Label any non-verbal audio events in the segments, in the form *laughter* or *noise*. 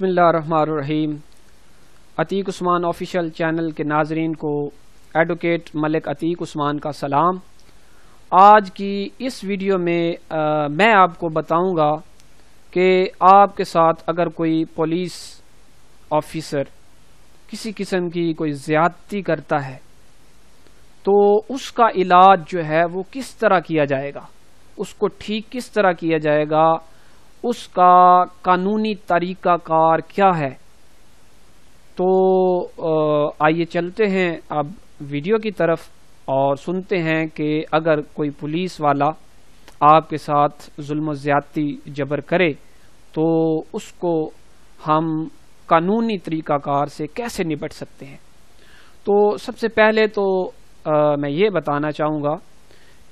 बसमीम Atiq Usman official channel के नाजरन को एडवोकेट मलिक अतीक उस्मान का सलाम आज की इस वीडियो में आ, मैं आपको बताऊंगा कि आपके साथ अगर कोई पुलिस ऑफिसर किसी किस्म की कोई ज़्यादती करता है तो उसका इलाज जो है वो किस तरह किया जाएगा उसको ठीक किस तरह किया जाएगा उसका कानूनी कार क्या है तो आइए चलते हैं अब वीडियो की तरफ और सुनते हैं कि अगर कोई पुलिस वाला आपके साथ जुल्म ज़्यादती जबर करे तो उसको हम कानूनी तरीकाकार से कैसे निपट सकते हैं तो सबसे पहले तो आ, मैं ये बताना चाहूँगा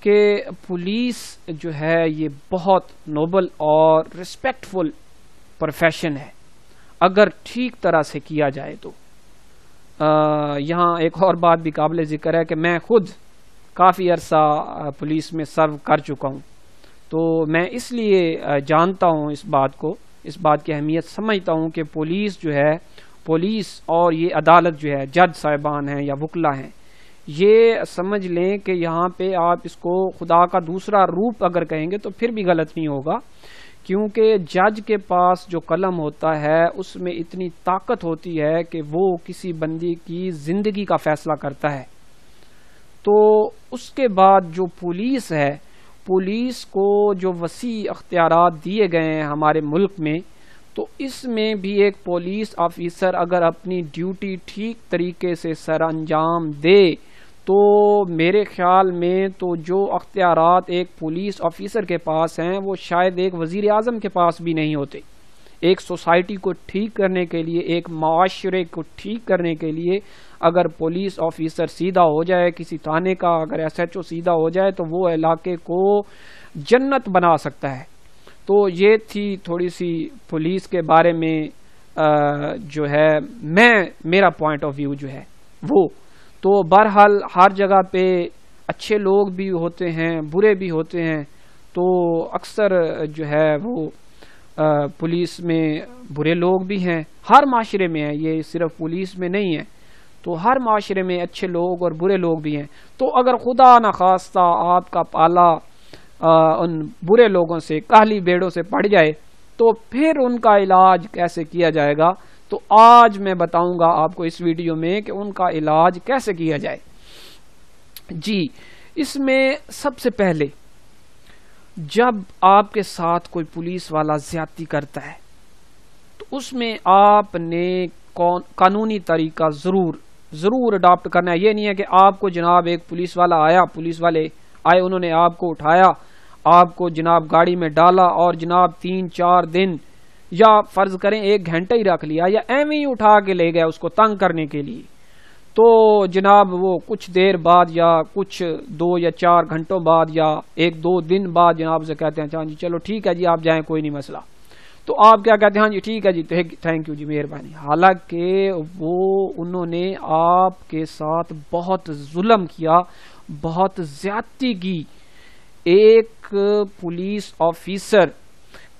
कि पुलिस जो है ये बहुत नोबल और रिस्पेक्टफुल प्रोफेशन है अगर ठीक तरह से किया जाए तो यहाँ एक और बात भी काबिल ज़िक्र है कि मैं खुद काफ़ी अरसा पुलिस में सर्व कर चुका हूँ तो मैं इसलिए जानता हूँ इस बात को इस बात की अहमियत समझता हूँ कि पुलिस जो है पुलिस और ये अदालत जो है जज साहिबान हैं या वकला हैं ये समझ लें कि यहाँ पे आप इसको खुदा का दूसरा रूप अगर कहेंगे तो फिर भी गलत नहीं होगा क्योंकि जज के पास जो कलम होता है उसमें इतनी ताकत होती है कि वो किसी बंदी की ज़िंदगी का फैसला करता है तो उसके बाद जो पुलिस है पुलिस को जो वसी अख्तियार दिए गए हैं हमारे मुल्क में तो इसमें भी एक पुलिस ऑफिसर अगर अपनी ड्यूटी ठीक तरीके से सर अंजाम दे तो मेरे ख्याल में तो जो अख्तियार एक पुलिस ऑफिसर के पास हैं वो शायद एक वज़ी अजम के पास भी नहीं होते एक सोसाइटी को ठीक करने के लिए एक माशरे को ठीक करने के लिए अगर पुलिस ऑफिसर सीधा हो जाए किसी थाने का अगर एस एच ओ सीधा हो जाए तो वो इलाके को जन्नत बना सकता है तो ये थी थोड़ी सी पुलिस के बारे में आ, जो है मैं मेरा पॉइंट ऑफ व्यू जो है वो तो बहरहाल हर जगह पे अच्छे लोग भी होते हैं बुरे भी होते हैं तो अक्सर जो है वो पुलिस में बुरे लोग भी हैं हर माशरे में है ये सिर्फ पुलिस में नहीं है तो हर माशरे में अच्छे लोग और बुरे लोग भी हैं तो अगर खुदा न खास्ता आपका पाला आ, उन बुरे लोगों से काली बेड़ों से पड़ जाए तो फिर उनका इलाज कैसे किया जाएगा तो आज मैं बताऊंगा आपको इस वीडियो में कि उनका इलाज कैसे किया जाए जी इसमें सबसे पहले जब आपके साथ कोई पुलिस वाला ज्यादा करता है तो उसमें आपने कानूनी तरीका ज़रूर ज़रूर अडॉप्ट करना है ये नहीं है कि आपको जनाब एक पुलिस वाला आया पुलिस वाले आए उन्होंने आपको उठाया आपको जनाब गाड़ी में डाला और जनाब तीन चार दिन या फर्ज करें एक घंटे ही रख लिया या एम ही उठा के ले गया उसको तंग करने के लिए तो जनाब वो कुछ देर बाद या कुछ दो या चार घंटों बाद या एक दो दिन बाद जनाब से कहते हैं हाँ जी चलो ठीक है जी आप जाएं कोई नहीं मसला तो आप क्या कहते हैं हाँ जी ठीक है जी थैंक यू जी मेहरबानी हालांकि वो उन्होंने आपके साथ बहुत जुल्म किया बहुत ज्यादती की एक पुलिस ऑफिसर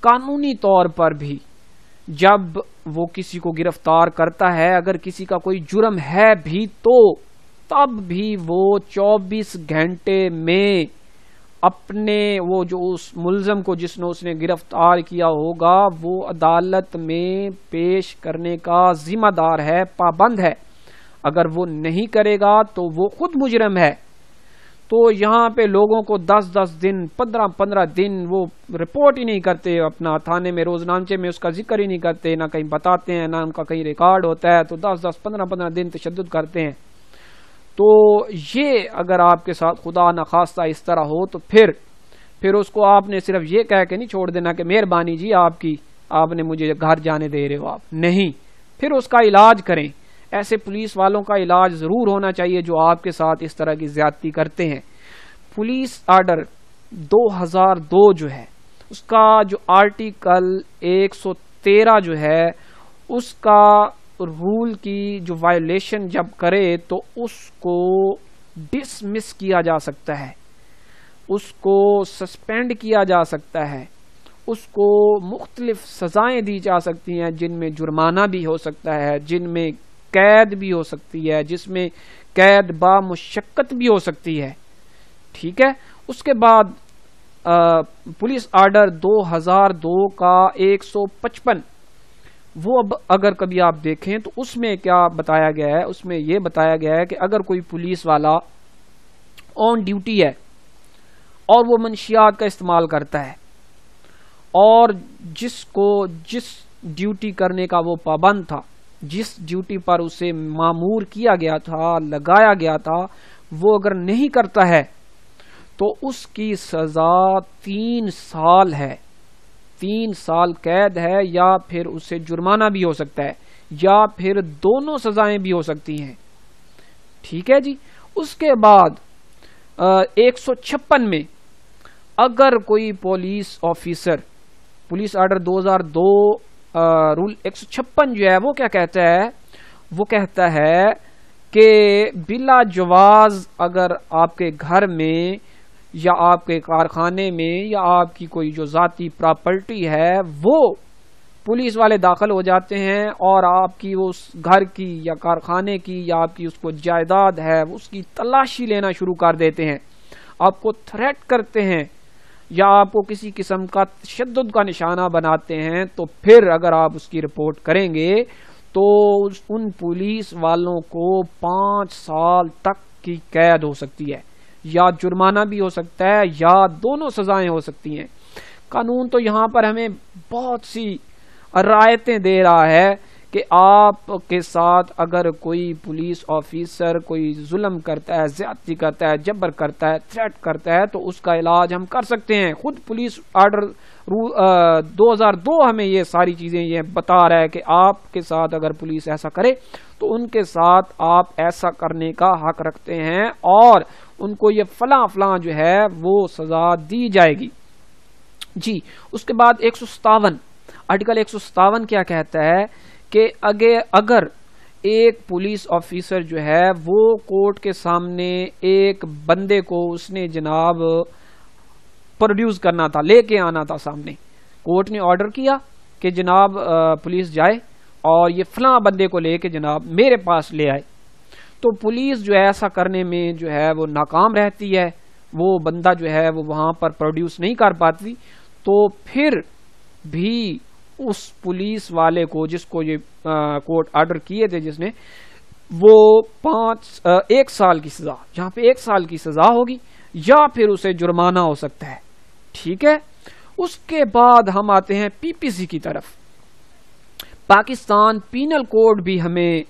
कानूनी तौर पर भी जब वो किसी को गिरफ्तार करता है अगर किसी का कोई जुर्म है भी तो तब भी वो 24 घंटे में अपने वो जो उस मुलजम को जिसने उसने गिरफ्तार किया होगा वो अदालत में पेश करने का जिम्मेदार है पाबंद है अगर वो नहीं करेगा तो वो खुद मुजरम है तो यहाँ पे लोगों को 10-10 दिन 15-15 दिन वो रिपोर्ट ही नहीं करते अपना थाने में रोजनामचे में उसका जिक्र ही नहीं करते ना कहीं बताते हैं ना उनका कहीं रिकॉर्ड होता है तो 10-10 15-15 दिन तशद करते हैं तो ये अगर आपके साथ खुदा न खास्ता इस तरह हो तो फिर फिर उसको आपने सिर्फ ये कह के नहीं छोड़ देना कि मेहरबानी जी आपकी आपने मुझे घर जाने दे रहे हो आप नहीं फिर उसका इलाज करें ऐसे पुलिस वालों का इलाज ज़रूर होना चाहिए जो आपके साथ इस तरह की ज्यादती करते हैं पुलिस आर्डर 2002 जो है उसका जो आर्टिकल 113 जो है उसका रूल की जो वायोलेशन जब करे तो उसको डिसमिस किया जा सकता है उसको सस्पेंड किया जा सकता है उसको मुख्तलिफ सजाएं दी जा सकती हैं जिनमें जुर्माना भी हो सकता है जिनमें कैद भी हो सकती है जिसमें कैद बा मुशक्क़त भी हो सकती है ठीक है उसके बाद आ, पुलिस आर्डर 2002 का 155 वो अब अगर कभी आप देखें तो उसमें क्या बताया गया है उसमें यह बताया गया है कि अगर कोई पुलिस वाला ऑन ड्यूटी है और वो मनशियात का इस्तेमाल करता है और जिसको जिस ड्यूटी करने का वो पाबंद था जिस ड्यूटी पर उसे मामूर किया गया था लगाया गया था वो अगर नहीं करता है तो उसकी सज़ा तीन साल है तीन साल कैद है या फिर उसे जुर्माना भी हो सकता है या फिर दोनों सज़ाएं भी हो सकती हैं ठीक है जी उसके बाद एक सौ छप्पन में अगर कोई police officer police order 2002 rule एक जो है वो क्या कहता है वो कहता है कि बिला जवाज अगर आपके घर में या आपके कारखाने में या आपकी कोई जो ज़ाती प्रॉपर्टी है वो पुलिस वाले दाखिल हो जाते हैं और आपकी उस घर की या कारखाने की या आपकी उसको जायदाद है उसकी तलाशी लेना शुरू कर देते हैं आपको थ्रेट करते हैं या आपको किसी किस्म का तशद का निशाना बनाते हैं तो फिर अगर आप उसकी रिपोर्ट करेंगे तो उन पुलिस वालों को पाँच साल तक की कैद हो सकती है या जुर्माना भी हो सकता है या दोनों सजाएं हो सकती हैं कानून तो यहाँ पर हमें बहुत सी रायतें दे रहा है कि आप के साथ अगर कोई पुलिस ऑफिसर कोई जुल्म करता है ज्यादती करता है जबर करता है थ्रेट करता है तो उसका इलाज हम कर सकते हैं खुद पुलिस आर्डर दो हजार दो हमें ये सारी चीज़ें ये बता रहा है कि आपके साथ अगर पुलिस ऐसा करे तो उनके साथ आप ऐसा करने का हक रखते हैं और उनको ये फला फला जो है वो सज़ा दी जाएगी जी उसके बाद एक सौ सतावन आर्टिकल एक सौ सतावन क्या कहता है कि अगे अगर एक पुलिस ऑफिसर जो है वो कोर्ट के सामने एक बंदे को उसने जनाब प्रोड्यूस करना था लेके आना था सामने कोर्ट ने ऑर्डर किया कि जनाब पुलिस जाए और ये फला बंदे को लेके जनाब मेरे पास ले आए तो पुलिस जो है ऐसा करने में जो है वो नाकाम रहती है वो बंदा जो है वो वहाँ पर प्रोड्यूस नहीं कर पाती तो फिर भी उस पुलिस वाले को जिसको ये कोर्ट आर्डर किए थे जिसने वो पाँच एक साल की सजा यहाँ पे एक साल की सजा होगी या फिर उसे जुर्माना हो सकता है ठीक है उसके बाद हम आते हैं पीपीसी की तरफ पाकिस्तान पीनल कोड भी हमें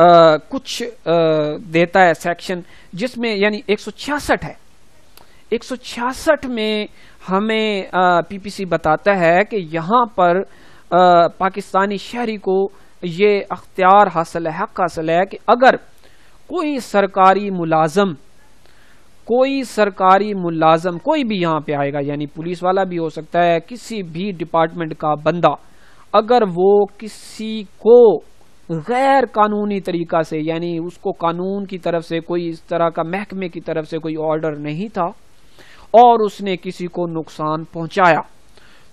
आ, कुछ आ, देता है सेक्शन जिसमें यानी 166 है 166 में हमें पीपीसी बताता है कि यहाँ पर पाकिस्तानी शहरी को ये अख्तियार हासिल है हक हासिल है कि अगर कोई सरकारी मुलाजम कोई सरकारी मुलाजम कोई भी यहाँ पे आएगा यानी पुलिस वाला भी हो सकता है किसी भी डिपार्टमेंट का बंदा अगर वो किसी को गैर कानूनी तरीका से यानी उसको कानून की तरफ से कोई इस तरह का महकमे की तरफ से कोई ऑर्डर नहीं था और उसने किसी को नुकसान पहुंचाया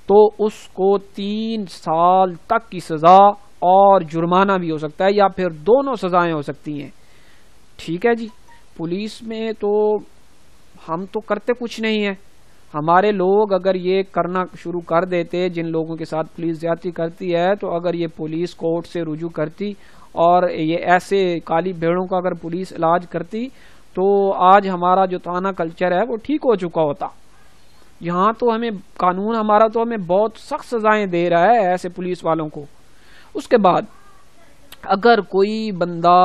तो उसको तीन साल तक की सज़ा और जुर्माना भी हो सकता है या फिर दोनों सज़ाएं हो सकती हैं ठीक है जी पुलिस में तो हम तो करते कुछ नहीं है हमारे लोग अगर ये करना शुरू कर देते जिन लोगों के साथ पुलिस ज्यादा करती है तो अगर ये पुलिस कोर्ट से रुजू करती और ये ऐसे काली भेड़ों का अगर पुलिस इलाज करती तो आज हमारा जो थाना कल्चर है वो ठीक हो चुका होता यहाँ तो हमें कानून हमारा तो हमें बहुत सख्त सजाएं दे रहा है ऐसे पुलिस वालों को उसके बाद अगर कोई बंदा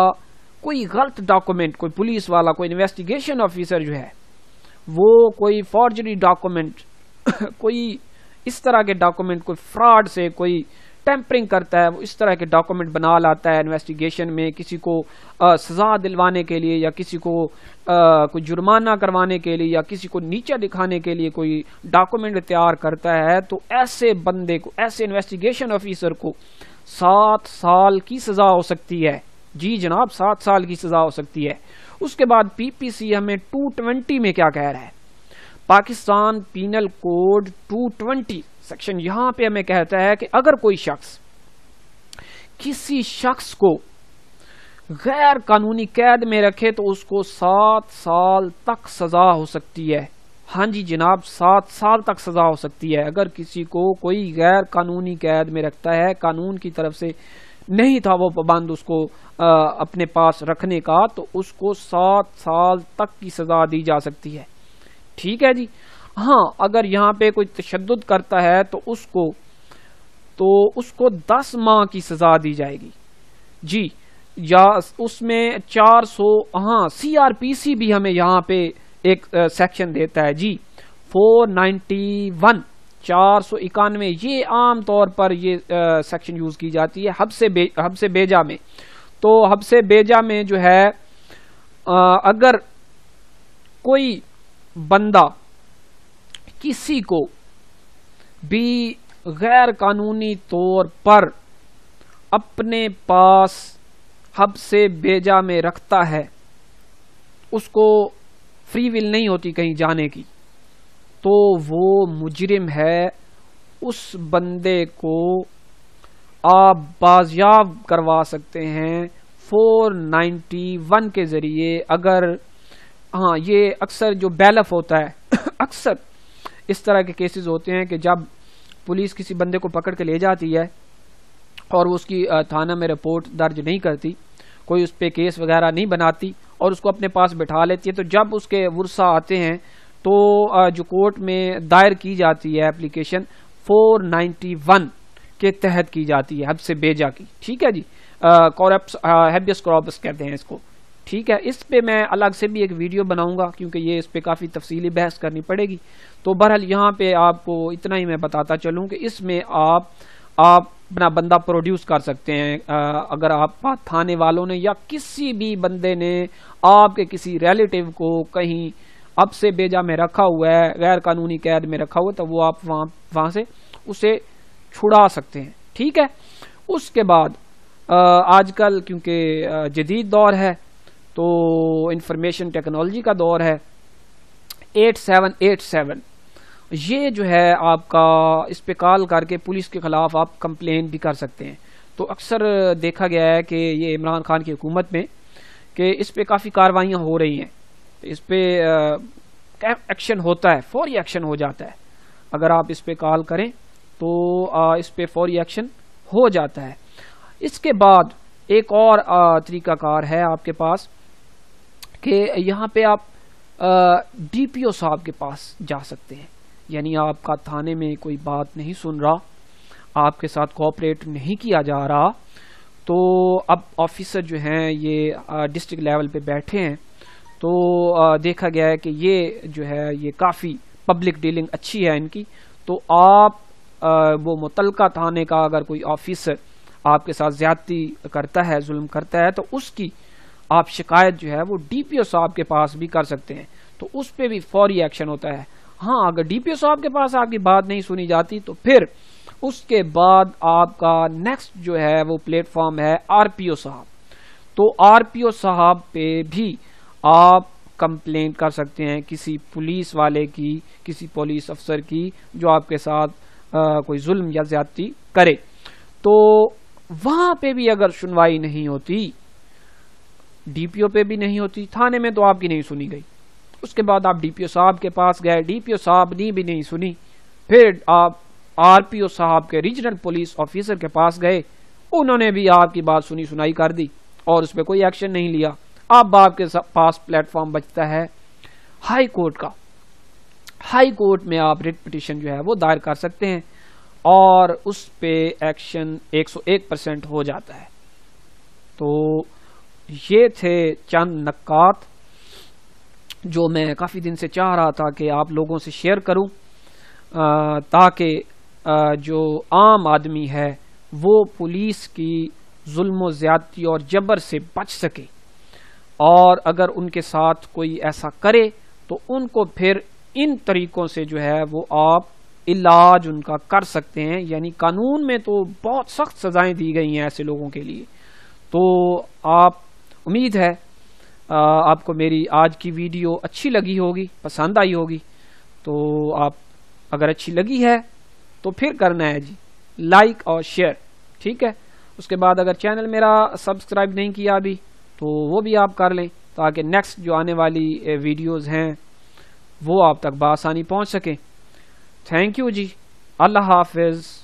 कोई गलत डॉक्यूमेंट कोई पुलिस वाला कोई इन्वेस्टिगेशन ऑफिसर जो है वो कोई फॉर्जरी डॉक्यूमेंट *coughs* कोई इस तरह के डॉक्यूमेंट कोई फ्रॉड से कोई टेम्परिंग करता है वो इस तरह के डॉक्यूमेंट बना लाता है इन्वेस्टिगेशन में किसी को आ, सजा दिलवाने के लिए या किसी को कोई जुर्माना करवाने के लिए या किसी को नीचे दिखाने के लिए कोई डॉक्यूमेंट तैयार करता है तो ऐसे बंदे को ऐसे इन्वेस्टिगेशन ऑफिसर को सात साल की सजा हो सकती है जी जनाब सात साल की सजा हो सकती है उसके बाद पीपीसी हमें टू में क्या कह रहा है Pakistan penal code two twenty section यहां पे हमें कहता है कि अगर कोई शख्स किसी शख्स को गैर कानूनी कैद में रखे तो उसको सात साल तक सजा हो सकती है हाँ जी जनाब सात साल तक सजा हो सकती है अगर किसी को कोई गैर कानूनी कैद में रखता है कानून की तरफ से नहीं था वो पाबंद उसको आ, अपने पास रखने का तो उसको सात साल तक की सजा दी जा सकती है ठीक है जी हाँ अगर यहाँ पे कोई तशद करता है तो उसको तो उसको दस माह की सजा दी जाएगी जी या उसमें चार सौ हाँ सी आर पी सी भी हमें यहाँ पे एक सेक्शन देता है जी फोर नाइन्टी वन चार सौ इक्यानवे ये आम तौर पर ये सेक्शन यूज़ की जाती है हब से बे, हब से बेजा में तो हब से बेजा में जो है आ, अगर कोई बंदा किसी को भी गैर कानूनी तौर पर अपने पास हब से बेजा में रखता है उसको फ्री विल नहीं होती कहीं जाने की तो वो मुजरिम है उस बंदे को आप बाजियाब करवा सकते हैं 491 के ज़रिए अगर हाँ ये अक्सर जो बैलफ होता है *coughs* अक्सर इस तरह के केसेस होते हैं कि जब पुलिस किसी बंदे को पकड़ के ले जाती है और वो उसकी थाना में रिपोर्ट दर्ज नहीं करती कोई उस पर केस वगैरह नहीं बनाती और उसको अपने पास बैठा लेती है तो जब उसके वर्सा आते हैं तो जो कोर्ट में दायर की जाती है एप्लीकेशन 491 के तहत की जाती है हब से बेजा की ठीक है जी कॉरप्स हैबियस क्रॉप्स कहते हैं इसको ठीक है इस पे मैं अलग से भी एक वीडियो बनाऊंगा क्योंकि ये इस पे काफ़ी तफसीली बहस करनी पड़ेगी तो बहरहाल यहाँ पे आपको इतना ही मैं बताता चलूँ कि इसमें आप आप अपना बंदा प्रोड्यूस कर सकते हैं आ, अगर आप थाने वालों ने या किसी भी बंदे ने आपके किसी रिलेटिव को कहीं अब से बेजा में रखा हुआ है गैर कानूनी कैद में रखा हुआ है तो वो आप वहाँ वहाँ से उसे छुड़ा सकते हैं ठीक है उसके बाद आजकल क्योंकि जदीद दौर है तो इंफॉर्मेशन टेक्नोलॉजी का दौर है 8787 ये जो है आपका इस पर कॉल करके पुलिस के ख़िलाफ़ आप कंप्लेन भी कर सकते हैं तो अक्सर देखा गया है कि ये इमरान खान की हुकूमत में कि इस पर काफ़ी कार्रवाइयाँ हो रही हैं इस पर एक्शन होता है फौरी एक्शन हो जाता है अगर आप इस पर कॉल करें तो आ, इस पर फौरी एक्शन हो जाता है इसके बाद एक और तरीकाकार है आपके पास कि यहाँ पे आप डीपीओ साहब के पास जा सकते हैं यानी आपका थाने में कोई बात नहीं सुन रहा आपके साथ कोऑपरेट नहीं किया जा रहा तो अब ऑफिसर जो हैं ये डिस्ट्रिक्ट लेवल पे बैठे हैं तो देखा गया है कि ये जो है ये काफ़ी पब्लिक डीलिंग अच्छी है इनकी तो आप वो मुतलका थाने का अगर कोई ऑफिसर आपके साथ ज्यादती करता है जुल्म करता है तो उसकी आप शिकायत जो है वो डीपीओ साहब के पास भी कर सकते हैं तो उस पर भी फौरी एक्शन होता है हाँ अगर डीपीओ साहब के पास आपकी बात नहीं सुनी जाती तो फिर उसके बाद आपका नेक्स्ट जो है वो प्लेटफॉर्म है आरपीओ साहब तो आरपीओ साहब पे भी आप कंप्लेंट कर सकते हैं किसी पुलिस वाले की किसी पुलिस अफसर की जो आपके साथ आ, कोई जुल्म या ज्यादती करे तो वहां पे भी अगर सुनवाई नहीं होती डीपीओ पे भी नहीं होती थाने में तो आपकी नहीं सुनी गई उसके बाद आप डीपीओ साहब के पास गए डीपीओ साहब ने भी नहीं सुनी फिर आप आरपीओ साहब के रीजनल पुलिस ऑफिसर के पास गए उन्होंने भी आपकी बात सुनी सुनाई कर दी और उस पर कोई एक्शन नहीं लिया अब आपके पास प्लेटफॉर्म बचता है हाई कोर्ट का हाई कोर्ट में आप रिट पिटीशन जो है वो दायर कर सकते हैं और उस पे एक्शन 101 परसेंट हो जाता है तो ये थे चंद नक्त जो मैं काफ़ी दिन से चाह रहा था कि आप लोगों से शेयर करूं ताकि जो आम आदमी है वो पुलिस की जुल्म ज़्यादती और जबर से बच सके और अगर उनके साथ कोई ऐसा करे तो उनको फिर इन तरीक़ों से जो है वो आप इलाज उनका कर सकते हैं यानी कानून में तो बहुत सख्त सज़ाएं दी गई हैं ऐसे लोगों के लिए तो आप उम्मीद है आपको मेरी आज की वीडियो अच्छी लगी होगी पसंद आई होगी तो आप अगर अच्छी लगी है तो फिर करना है जी लाइक और शेयर ठीक है उसके बाद अगर चैनल मेरा सब्सक्राइब नहीं किया अभी तो वो भी आप कर लें ताकि नेक्स्ट जो आने वाली वीडियोस हैं वो आप तक बसानी पहुंच सकें थैंक यू जी अल्लाह हाफिज़